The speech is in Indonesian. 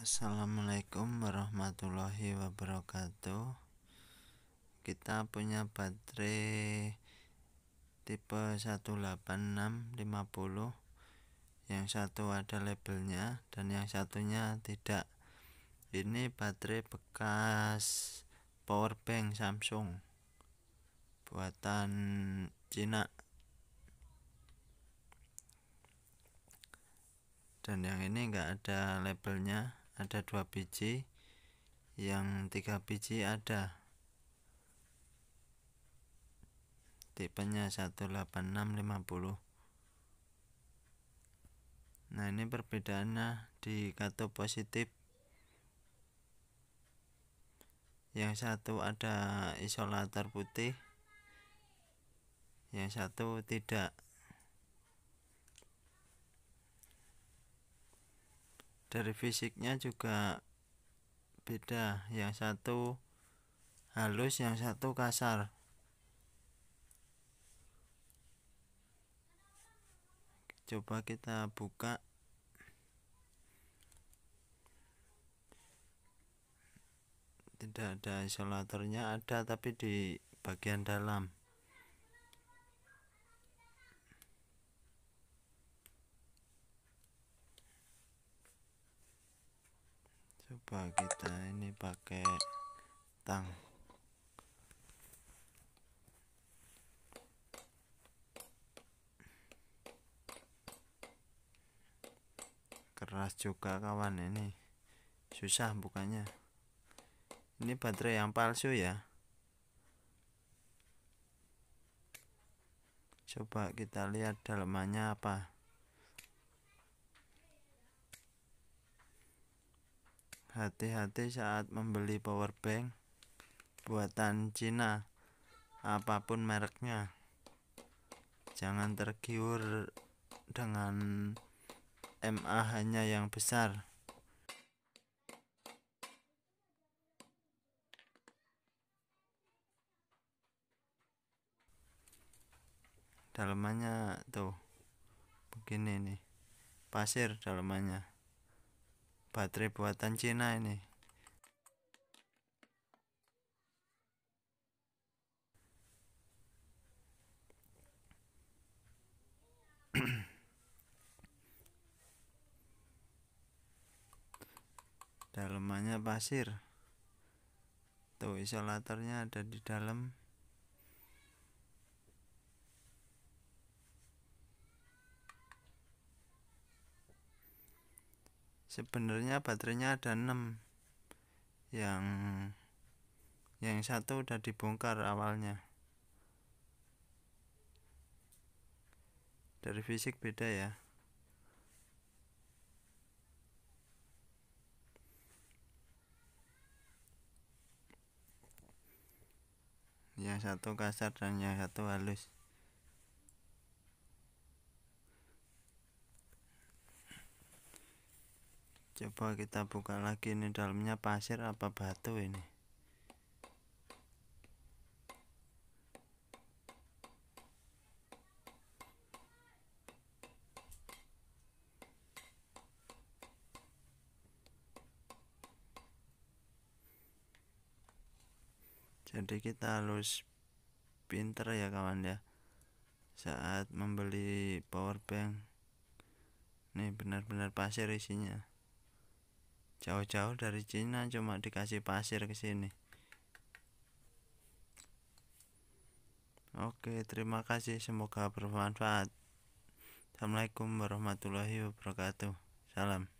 Assalamualaikum warahmatullahi wabarakatuh kita punya baterai tipe 18650 yang satu ada labelnya dan yang satunya tidak ini baterai bekas powerbank Samsung buatan Cina dan yang ini enggak ada labelnya ada dua biji yang tiga biji ada tipenya 18650 nah ini perbedaannya di katup positif yang satu ada isolator putih yang satu tidak dari fisiknya juga beda yang satu halus yang satu kasar coba kita buka tidak ada isolatornya ada tapi di bagian dalam coba kita ini pakai tang keras juga kawan ini susah bukannya ini baterai yang palsu ya coba kita lihat dalamannya apa Hati-hati saat membeli power bank buatan Cina, apapun mereknya. Jangan tergiur dengan MA hanya yang besar. Dalamannya tuh begini nih, pasir dalamannya baterai buatan Cina ini dalemannya pasir tuh isolatornya ada di dalam sebenarnya baterainya ada 6 yang yang satu udah dibongkar awalnya dari fisik beda ya yang satu kasar dan yang satu halus coba kita buka lagi ini dalamnya pasir apa batu ini jadi kita harus pinter ya kawan ya saat membeli powerbank ini benar-benar pasir isinya jauh-jauh dari Cina cuma dikasih pasir ke sini Oke, terima kasih. Semoga bermanfaat. Assalamualaikum warahmatullahi wabarakatuh. Salam.